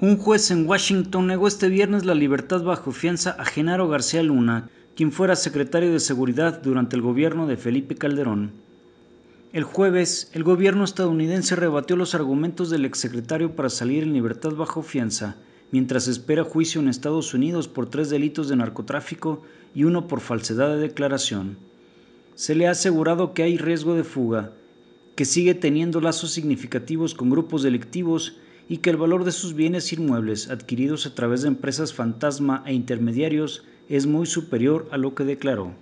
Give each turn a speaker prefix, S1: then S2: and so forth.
S1: Un juez en Washington negó este viernes la libertad bajo fianza a Genaro García Luna, quien fuera secretario de Seguridad durante el gobierno de Felipe Calderón. El jueves, el gobierno estadounidense rebatió los argumentos del exsecretario para salir en libertad bajo fianza, mientras espera juicio en Estados Unidos por tres delitos de narcotráfico y uno por falsedad de declaración. Se le ha asegurado que hay riesgo de fuga, que sigue teniendo lazos significativos con grupos delictivos y que el valor de sus bienes inmuebles adquiridos a través de empresas fantasma e intermediarios es muy superior a lo que declaró.